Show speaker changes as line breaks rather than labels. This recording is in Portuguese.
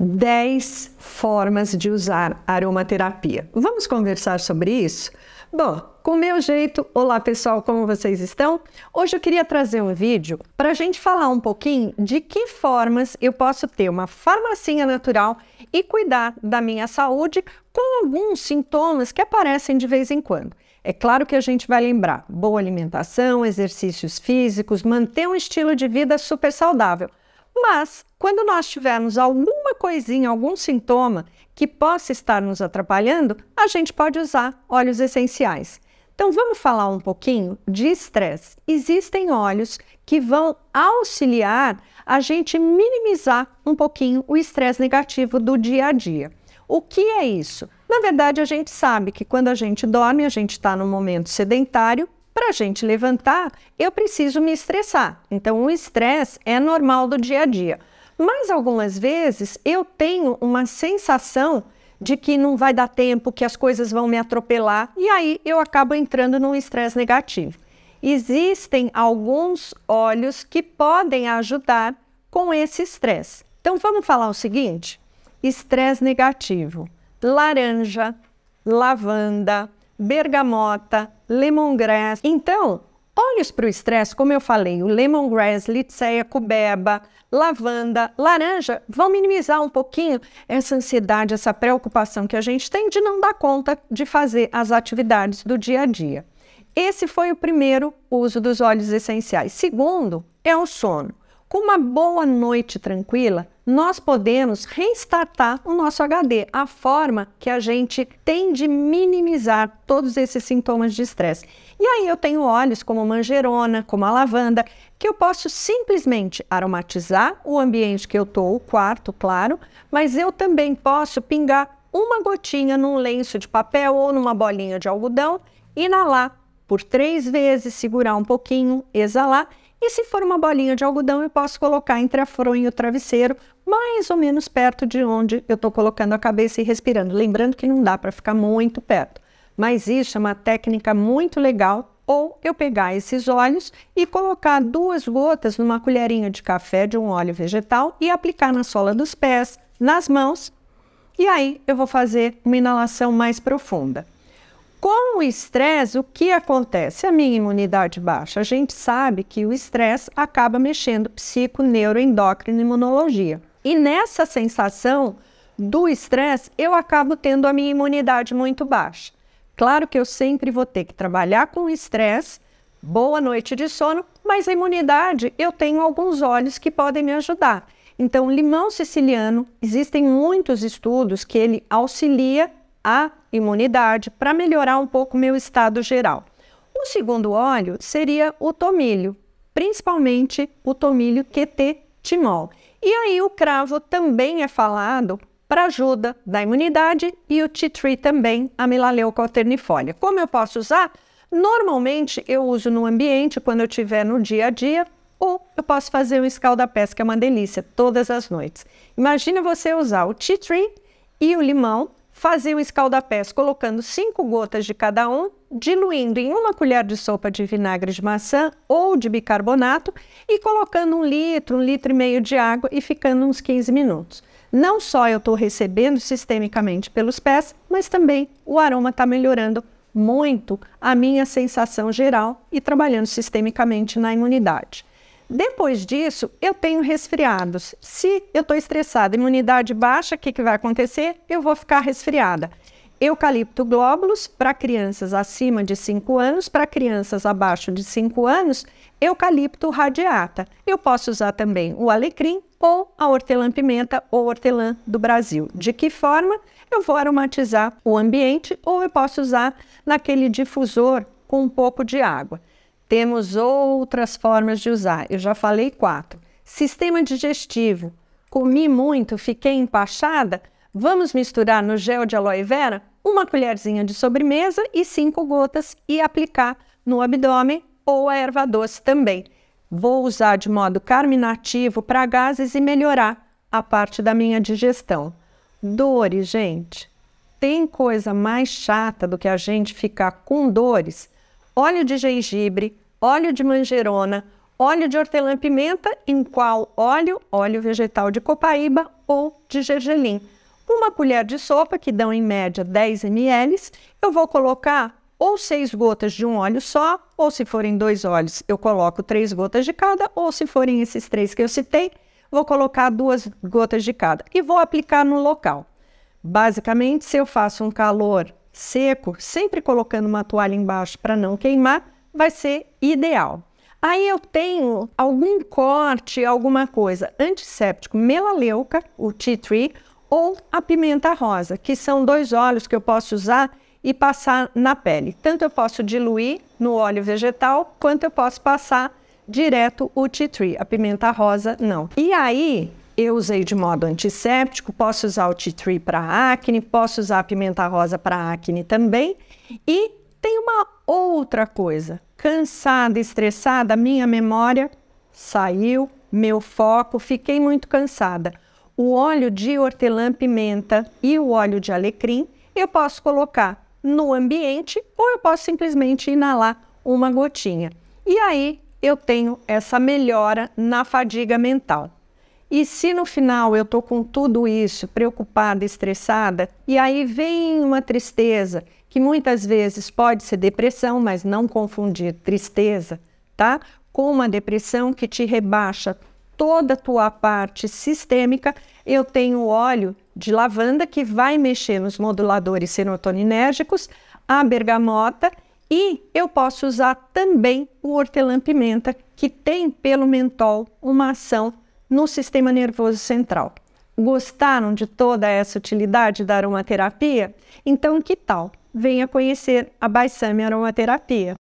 10 formas de usar aromaterapia. Vamos conversar sobre isso? Bom, com o meu jeito, olá pessoal, como vocês estão? Hoje eu queria trazer um vídeo para a gente falar um pouquinho de que formas eu posso ter uma farmacinha natural e cuidar da minha saúde com alguns sintomas que aparecem de vez em quando. É claro que a gente vai lembrar boa alimentação, exercícios físicos, manter um estilo de vida super saudável mas, quando nós tivermos alguma coisinha, algum sintoma que possa estar nos atrapalhando, a gente pode usar óleos essenciais. Então, vamos falar um pouquinho de estresse. Existem óleos que vão auxiliar a gente minimizar um pouquinho o estresse negativo do dia a dia. O que é isso? Na verdade, a gente sabe que quando a gente dorme, a gente está no momento sedentário para a gente levantar, eu preciso me estressar. Então, o estresse é normal do dia a dia. Mas algumas vezes eu tenho uma sensação de que não vai dar tempo, que as coisas vão me atropelar, e aí eu acabo entrando num estresse negativo. Existem alguns óleos que podem ajudar com esse estresse. Então vamos falar o seguinte: estresse negativo: laranja, lavanda, bergamota, lemongrass. Então, Olhos para o estresse, como eu falei, o lemongrass, litseia, cubeba, lavanda, laranja, vão minimizar um pouquinho essa ansiedade, essa preocupação que a gente tem de não dar conta de fazer as atividades do dia a dia. Esse foi o primeiro uso dos óleos essenciais. Segundo, é o sono. Com uma boa noite tranquila, nós podemos restartar o nosso HD, a forma que a gente tem de minimizar todos esses sintomas de estresse. E aí eu tenho óleos como manjerona, como a lavanda, que eu posso simplesmente aromatizar o ambiente que eu estou, o quarto, claro, mas eu também posso pingar uma gotinha num lenço de papel ou numa bolinha de algodão, inalar por três vezes, segurar um pouquinho, exalar e se for uma bolinha de algodão, eu posso colocar entre a fronha e o travesseiro, mais ou menos perto de onde eu estou colocando a cabeça e respirando. Lembrando que não dá para ficar muito perto. Mas isso é uma técnica muito legal ou eu pegar esses óleos e colocar duas gotas numa colherinha de café de um óleo vegetal e aplicar na sola dos pés, nas mãos, e aí eu vou fazer uma inalação mais profunda. Com o estresse, o que acontece? A minha imunidade baixa. A gente sabe que o estresse acaba mexendo psico, neuro, endócrino e imunologia. E nessa sensação do estresse, eu acabo tendo a minha imunidade muito baixa. Claro que eu sempre vou ter que trabalhar com estresse, boa noite de sono, mas a imunidade eu tenho alguns olhos que podem me ajudar. Então, limão siciliano, existem muitos estudos que ele auxilia a imunidade, para melhorar um pouco meu estado geral. O segundo óleo seria o tomilho, principalmente o tomilho QT-timol. E aí o cravo também é falado para ajuda da imunidade e o tea tree também, a melaleucoternifolia. Como eu posso usar? Normalmente eu uso no ambiente, quando eu tiver no dia a dia, ou eu posso fazer um escaldapés, que é uma delícia, todas as noites. Imagina você usar o tea tree e o limão fazia o escaldapés colocando 5 gotas de cada um, diluindo em uma colher de sopa de vinagre de maçã ou de bicarbonato e colocando um litro, um litro e meio de água e ficando uns 15 minutos. Não só eu estou recebendo sistemicamente pelos pés, mas também o aroma está melhorando muito a minha sensação geral e trabalhando sistemicamente na imunidade. Depois disso, eu tenho resfriados. Se eu estou estressada, imunidade baixa, o que, que vai acontecer? Eu vou ficar resfriada. Eucalipto glóbulos para crianças acima de 5 anos, para crianças abaixo de 5 anos, eucalipto radiata. Eu posso usar também o alecrim ou a hortelã-pimenta ou hortelã do Brasil. De que forma? Eu vou aromatizar o ambiente ou eu posso usar naquele difusor com um pouco de água. Temos outras formas de usar. Eu já falei quatro. Sistema digestivo. Comi muito, fiquei empachada. Vamos misturar no gel de aloe vera uma colherzinha de sobremesa e cinco gotas e aplicar no abdômen ou a erva doce também. Vou usar de modo carminativo para gases e melhorar a parte da minha digestão. Dores, gente. Tem coisa mais chata do que a gente ficar com dores? Óleo de gengibre, óleo de manjerona, óleo de hortelã-pimenta, em qual óleo? Óleo vegetal de copaíba ou de gergelim. Uma colher de sopa, que dão em média 10 ml, eu vou colocar ou seis gotas de um óleo só, ou se forem dois óleos, eu coloco três gotas de cada, ou se forem esses três que eu citei, vou colocar duas gotas de cada e vou aplicar no local. Basicamente, se eu faço um calor seco, sempre colocando uma toalha embaixo para não queimar, vai ser ideal. Aí eu tenho algum corte, alguma coisa, antisséptico, melaleuca, o tea tree, ou a pimenta rosa, que são dois óleos que eu posso usar e passar na pele. Tanto eu posso diluir no óleo vegetal, quanto eu posso passar direto o tea tree, a pimenta rosa não. E aí, eu usei de modo antisséptico, posso usar o tea tree para acne, posso usar a pimenta rosa para acne também. E tem uma outra coisa. Cansada, estressada, minha memória saiu, meu foco, fiquei muito cansada. O óleo de hortelã-pimenta e o óleo de alecrim eu posso colocar no ambiente ou eu posso simplesmente inalar uma gotinha. E aí eu tenho essa melhora na fadiga mental. E se no final eu estou com tudo isso, preocupada, estressada, e aí vem uma tristeza, que muitas vezes pode ser depressão, mas não confundir tristeza, tá? Com uma depressão que te rebaixa toda a tua parte sistêmica, eu tenho óleo de lavanda que vai mexer nos moduladores serotoninérgicos, a bergamota e eu posso usar também o hortelã-pimenta, que tem pelo mentol uma ação no sistema nervoso central. Gostaram de toda essa utilidade da aromaterapia? Então, que tal? Venha conhecer a Baisame Aromaterapia.